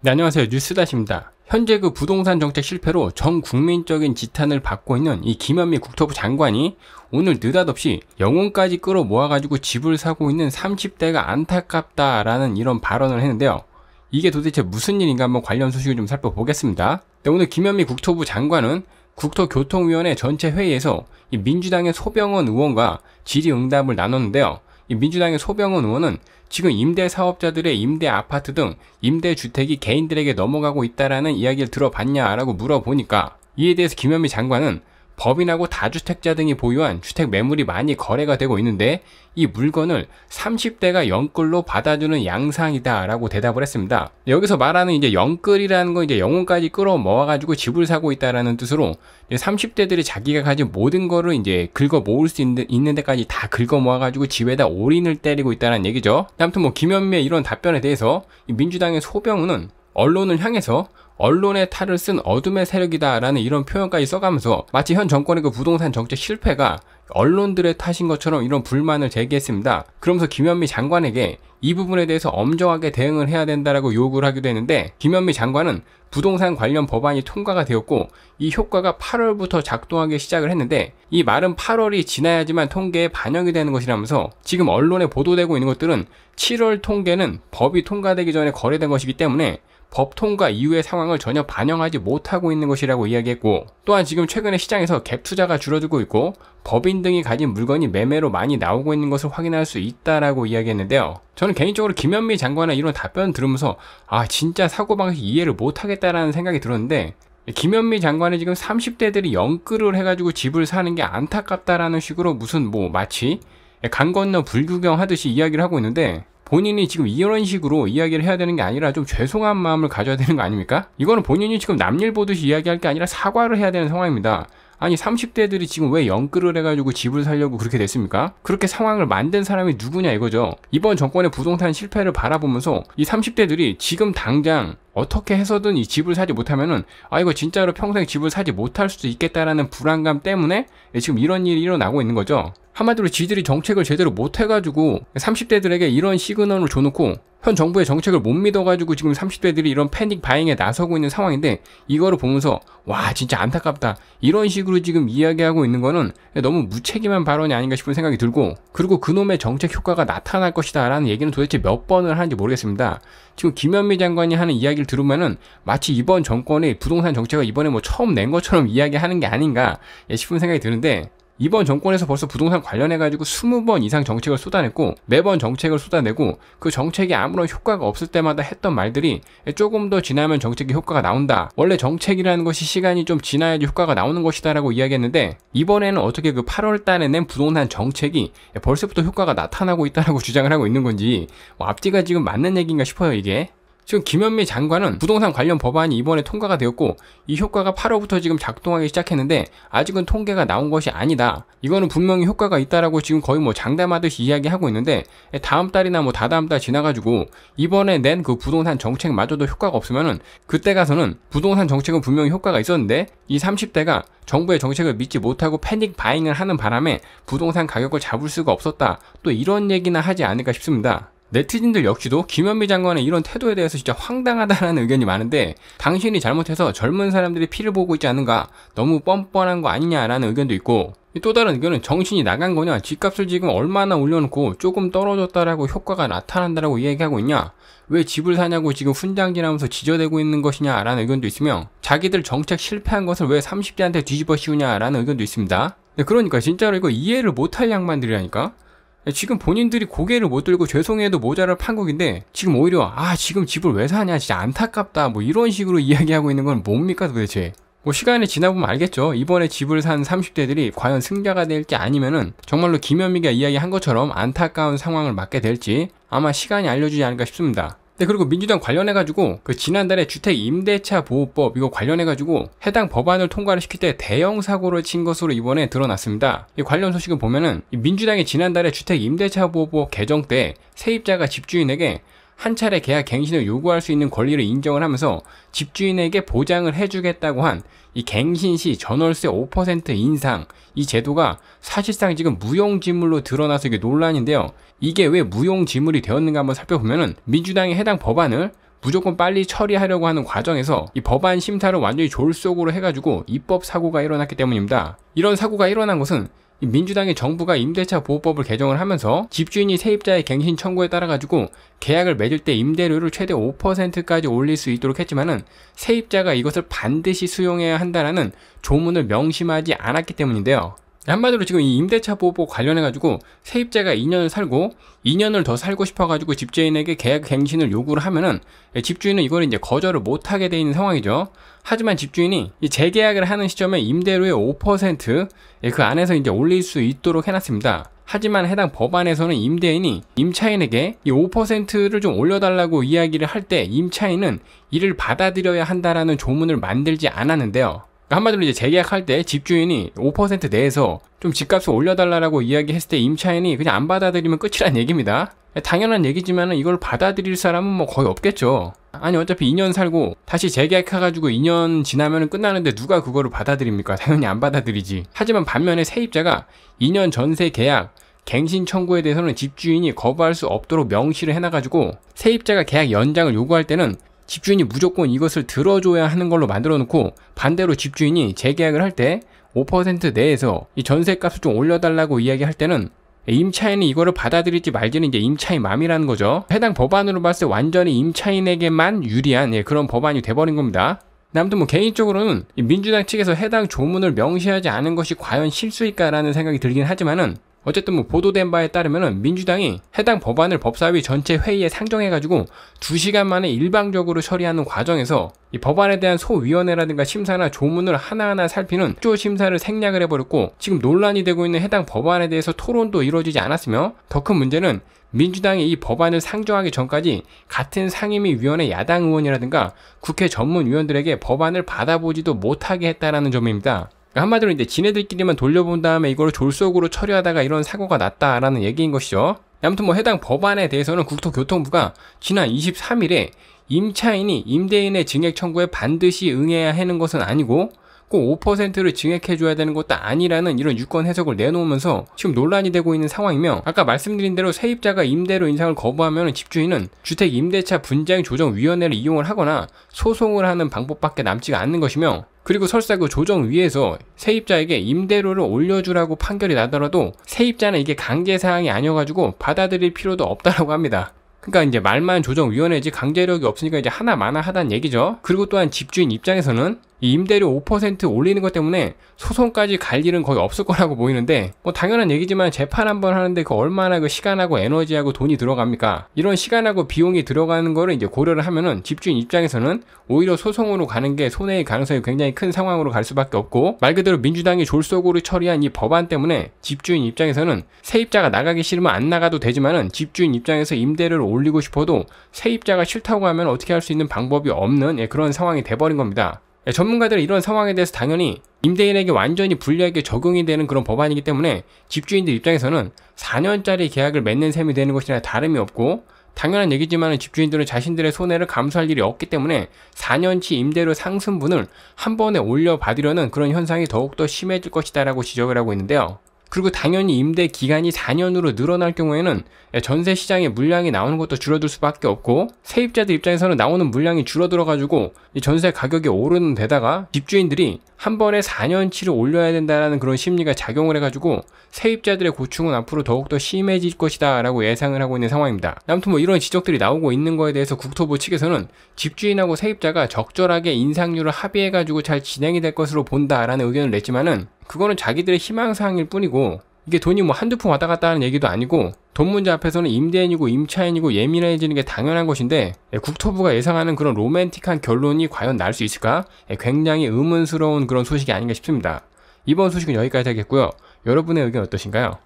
네, 안녕하세요. 뉴스다시입니다. 현재 그 부동산 정책 실패로 전 국민적인 지탄을 받고 있는 이 김현미 국토부 장관이 오늘 느닷없이 영혼까지 끌어모아가지고 집을 사고 있는 30대가 안타깝다라는 이런 발언을 했는데요. 이게 도대체 무슨 일인가 한번 관련 소식을 좀 살펴보겠습니다. 네, 오늘 김현미 국토부 장관은 국토교통위원회 전체 회의에서 민주당의 소병원 의원과 질의응답을 나눴는데요. 민주당의 소병훈 의원은 지금 임대 사업자들의 임대 아파트 등 임대 주택이 개인들에게 넘어가고 있다라는 이야기를 들어봤냐라고 물어보니까 이에 대해서 김현미 장관은 법인하고 다주택자 등이 보유한 주택 매물이 많이 거래가 되고 있는데 이 물건을 30대가 영끌로 받아주는 양상이다라고 대답을 했습니다. 여기서 말하는 이제 영끌이라는 건 이제 영혼까지 끌어모아가지고 집을 사고 있다라는 뜻으로 30대들이 자기가 가진 모든 거를 이제 긁어 모을 수 있는, 있는 데까지 다 긁어 모아가지고 집에다 올인을 때리고 있다는 얘기죠. 아무튼 뭐 김현미의 이런 답변에 대해서 민주당의 소병우는 언론을 향해서 언론의 탈을 쓴 어둠의 세력이다라는 이런 표현까지 써가면서 마치 현 정권의 그 부동산 정책 실패가 언론들의 탓인 것처럼 이런 불만을 제기했습니다. 그러면서 김현미 장관에게 이 부분에 대해서 엄정하게 대응을 해야 된다라고 요구를 하기도 했는데 김현미 장관은 부동산 관련 법안이 통과가 되었고 이 효과가 8월부터 작동하기 시작을 했는데 이 말은 8월이 지나야지만 통계에 반영이 되는 것이라면서 지금 언론에 보도되고 있는 것들은 7월 통계는 법이 통과되기 전에 거래된 것이기 때문에 법 통과 이후의 상황을 전혀 반영하지 못하고 있는 것이라고 이야기했고 또한 지금 최근에 시장에서 갭 투자가 줄어들고 있고 법인 등이 가진 물건이 매매로 많이 나오고 있는 것을 확인할 수 있다라고 이야기했는데요. 저는 개인적으로 김현미 장관의 이런 답변을 들으면서 아 진짜 사고방식 이해를 못하겠다라는 생각이 들었는데 김현미 장관은 지금 30대들이 영끌을 해가지고 집을 사는 게 안타깝다라는 식으로 무슨 뭐 마치 강 건너 불구경 하듯이 이야기를 하고 있는데 본인이 지금 이런 식으로 이야기를 해야 되는 게 아니라 좀 죄송한 마음을 가져야 되는 거 아닙니까? 이거는 본인이 지금 남일 보듯이 이야기할 게 아니라 사과를 해야 되는 상황입니다. 아니 30대들이 지금 왜연끌을 해가지고 집을 살려고 그렇게 됐습니까? 그렇게 상황을 만든 사람이 누구냐 이거죠. 이번 정권의 부동산 실패를 바라보면서 이 30대들이 지금 당장 어떻게 해서든 이 집을 사지 못하면은 아 이거 진짜로 평생 집을 사지 못할 수도 있겠다라는 불안감 때문에 지금 이런 일이 일어나고 있는 거죠. 한마디로 지들이 정책을 제대로 못 해가지고 30대들에게 이런 시그널을 줘놓고 현 정부의 정책을 못 믿어가지고 지금 30대들이 이런 패닉 바잉에 나서고 있는 상황인데 이거를 보면서 와 진짜 안타깝다 이런 식으로 지금 이야기하고 있는 거는 너무 무책임한 발언이 아닌가 싶은 생각이 들고 그리고 그놈의 정책 효과가 나타날 것이다 라는 얘기는 도대체 몇 번을 하는지 모르겠습니다. 지금 김현미 장관이 하는 이야기를 들으면은 마치 이번 정권의 부동산 정책을 이번에 뭐 처음 낸 것처럼 이야기하는 게 아닌가 예, 싶은 생각이 드는데 이번 정권에서 벌써 부동산 관련해가지고 20번 이상 정책을 쏟아냈고 매번 정책을 쏟아내고 그 정책이 아무런 효과가 없을 때마다 했던 말들이 조금 더 지나면 정책이 효과가 나온다. 원래 정책이라는 것이 시간이 좀 지나야지 효과가 나오는 것이다라고 이야기했는데 이번에는 어떻게 그 8월 달에 낸 부동산 정책이 벌써부터 효과가 나타나고 있다라고 주장을 하고 있는 건지 뭐 앞뒤가 지금 맞는 얘기인가 싶어요 이게. 지금 김현미 장관은 부동산 관련 법안이 이번에 통과가 되었고 이 효과가 8월부터 지금 작동하기 시작했는데 아직은 통계가 나온 것이 아니다. 이거는 분명히 효과가 있다라고 지금 거의 뭐 장담하듯이 이야기하고 있는데 예, 다음 달이나 뭐 다다음 달 지나가지고 이번에 낸 그 부동산 정책마저도 효과가 없으면은 그때 가서는 부동산 정책은 분명히 효과가 있었는데 이 30대가 정부의 정책을 믿지 못하고 패닉 바잉을 하는 바람에 부동산 가격을 잡을 수가 없었다. 또 이런 얘기나 하지 않을까 싶습니다. 네티즌들 역시도 김현미 장관의 이런 태도에 대해서 진짜 황당하다는 의견이 많은데 당신이 잘못해서 젊은 사람들이 피를 보고 있지 않은가 너무 뻔뻔한 거 아니냐라는 의견도 있고 또 다른 의견은 정신이 나간 거냐 집값을 지금 얼마나 올려놓고 조금 떨어졌다라고 효과가 나타난다라고 이야기하고 있냐 왜 집을 사냐고 지금 훈장질하면서 지저대고 있는 것이냐라는 의견도 있으며 자기들 정책 실패한 것을 왜 30대한테 뒤집어 씌우냐라는 의견도 있습니다 네, 그러니까 진짜로 이거 이해를 못할 양반들이라니까 예, 지금 본인들이 고개를 못 들고 죄송해도 모자를 판국인데 지금 오히려 아 지금 집을 왜 사냐 진짜 안타깝다 뭐 이런 식으로 이야기하고 있는 건 뭡니까 도대체 뭐 시간이 지나보면 알겠죠 이번에 집을 산 30대들이 과연 승자가 될지 아니면은 정말로 김현미가 이야기한 것처럼 안타까운 상황을 맞게 될지 아마 시간이 알려주지 않을까 싶습니다 네, 그리고 민주당 관련해가지고 그 지난달에 주택 임대차 보호법 이거 관련해가지고 해당 법안을 통과를 시킬 때 대형 사고를 친 것으로 이번에 드러났습니다. 이 관련 소식을 보면은 민주당이 지난달에 주택 임대차 보호법 개정 때 세입자가 집주인에게 한 차례 계약 갱신을 요구할 수 있는 권리를 인정을 하면서 집주인에게 보장을 해주겠다고 한 이 갱신 시 전월세 5% 인상 이 제도가 사실상 지금 무용지물로 드러나서 이게 논란인데요. 이게 왜 무용지물이 되었는가 한번 살펴보면은 민주당이 해당 법안을 무조건 빨리 처리하려고 하는 과정에서 이 법안 심사를 완전히 졸속으로 해가지고 입법 사고가 일어났기 때문입니다. 이런 사고가 일어난 것은 민주당의 정부가 임대차 보호법을 개정을 하면서 집주인이 세입자의 갱신 청구에 따라 가지고 계약을 맺을 때 임대료를 최대 5%까지 올릴 수 있도록 했지만은 세입자가 이것을 반드시 수용해야 한다라는 조문을 명심하지 않았기 때문인데요. 네, 한마디로 지금 이 임대차 보호 법 관련해가지고 세입자가 2년을 살고 2년을 더 살고 싶어가지고 집주인에게 계약 갱신을 요구를 하면은 예, 집주인은 이걸 이제 거절을 못하게 돼 있는 상황이죠. 하지만 집주인이 재계약을 하는 시점에 임대료의 5%그 예, 안에서 이제 올릴 수 있도록 해놨습니다. 하지만 해당 법안에서는 임대인이 임차인에게 이 5%를 좀 올려달라고 이야기를 할 때 임차인은 이를 받아들여야 한다라는 조문을 만들지 않았는데요. 그러니까 한마디로 이제 재계약할 때 집주인이 5% 내에서 좀 집값을 올려달라고 이야기했을 때 임차인이 그냥 안 받아들이면 끝이란 얘기입니다. 당연한 얘기지만 이걸 받아들일 사람은 뭐 거의 없겠죠. 아니 어차피 2년 살고 다시 재계약해가지고 2년 지나면 끝나는데 누가 그거를 받아들입니까? 당연히 안 받아들이지. 하지만 반면에 세입자가 2년 전세 계약 갱신 청구에 대해서는 집주인이 거부할 수 없도록 명시를 해놔가지고 세입자가 계약 연장을 요구할 때는 집주인이 무조건 이것을 들어줘야 하는 걸로 만들어 놓고 반대로 집주인이 재계약을 할 때 5% 내에서 이 전세값을 좀 올려달라고 이야기할 때는 임차인이 이거를 받아들일지 말지는 이제 임차인 마음이라는 거죠. 해당 법안으로 봤을 때 완전히 임차인에게만 유리한 예, 그런 법안이 돼버린 겁니다. 아무튼 뭐 개인적으로는 민주당 측에서 해당 조문을 명시하지 않은 것이 과연 실수일까라는 생각이 들긴 하지만은 어쨌든 뭐 보도된 바에 따르면 민주당이 해당 법안을 법사위 전체 회의에 상정해가지고 2시간 만에 일방적으로 처리하는 과정에서 이 법안에 대한 소위원회라든가 심사나 조문을 하나하나 살피는 조 심사를 생략을 해버렸고 지금 논란이 되고 있는 해당 법안에 대해서 토론도 이루어지지 않았으며 더 큰 문제는 민주당이 이 법안을 상정하기 전까지 같은 상임위위원회 야당 의원이라든가 국회 전문위원들에게 법안을 받아보지도 못하게 했다라는 점입니다. 그러니까 한마디로 이제 지네들끼리만 돌려본 다음에 이걸 졸속으로 처리하다가 이런 사고가 났다라는 얘기인 것이죠. 아무튼 뭐 해당 법안에 대해서는 국토교통부가 지난 23일에 임차인이 임대인의 증액 청구에 반드시 응해야 하는 것은 아니고 꼭 5%를 증액해줘야 되는 것도 아니라는 이런 유권 해석을 내놓으면서 지금 논란이 되고 있는 상황이며 아까 말씀드린 대로 세입자가 임대료 인상을 거부하면 집주인은 주택 임대차 분쟁 조정 위원회를 이용을 하거나 소송을 하는 방법밖에 남지가 않는 것이며 그리고 설사 그 조정위에서 세입자에게 임대료를 올려주라고 판결이 나더라도 세입자는 이게 강제사항이 아니어가지고 받아들일 필요도 없다라고 합니다. 그러니까 이제 말만 조정위원회지 강제력이 없으니까 이제 하나마나 하단 얘기죠. 그리고 또한 집주인 입장에서는 이 임대료 5% 올리는 것 때문에 소송까지 갈 일은 거의 없을 거라고 보이는데 뭐 당연한 얘기지만 재판 한 번 하는데 그 얼마나 그 시간하고 에너지하고 돈이 들어갑니까 이런 시간하고 비용이 들어가는 거를 이제 고려를 하면은 집주인 입장에서는 오히려 소송으로 가는 게 손해의 가능성이 굉장히 큰 상황으로 갈 수밖에 없고 말 그대로 민주당이 졸속으로 처리한 이 법안 때문에 집주인 입장에서는 세입자가 나가기 싫으면 안 나가도 되지만은 집주인 입장에서 임대료를 올리고 싶어도 세입자가 싫다고 하면 어떻게 할 수 있는 방법이 없는 예, 그런 상황이 돼버린 겁니다 예, 전문가들은 이런 상황에 대해서 당연히 임대인에게 완전히 불리하게 적용이 되는 그런 법안이기 때문에 집주인들 입장에서는 4년짜리 계약을 맺는 셈이 되는 것이나 다름이 없고 당연한 얘기지만 집주인들은 자신들의 손해를 감수할 일이 없기 때문에 4년치 임대료 상승분을 한 번에 올려받으려는 그런 현상이 더욱더 심해질 것이다라고 지적을 하고 있는데요. 그리고 당연히 임대 기간이 4년으로 늘어날 경우에는 예, 전세 시장에 물량이 나오는 것도 줄어들 수밖에 없고 세입자들 입장에서는 나오는 물량이 줄어들어 가지고 전세 가격이 오르는 데다가 집주인들이 한 번에 4년치를 올려야 된다라는 그런 심리가 작용을 해 가지고 세입자들의 고충은 앞으로 더욱더 심해질 것이다라고 예상을 하고 있는 상황입니다. 아무튼 뭐 이런 지적들이 나오고 있는 거에 대해서 국토부 측에서는 집주인하고 세입자가 적절하게 인상률을 합의해 가지고 잘 진행이 될 것으로 본다라는 의견을 냈지만은 그거는 자기들의 희망사항일 뿐이고 이게 돈이 뭐 한두 푼 왔다 갔다 하는 얘기도 아니고 돈 문제 앞에서는 임대인이고 임차인이고 예민해지는 게 당연한 것인데 예, 국토부가 예상하는 그런 로맨틱한 결론이 과연 날 수 있을까? 예, 굉장히 의문스러운 그런 소식이 아닌가 싶습니다. 이번 소식은 여기까지 하겠고요. 여러분의 의견 어떠신가요?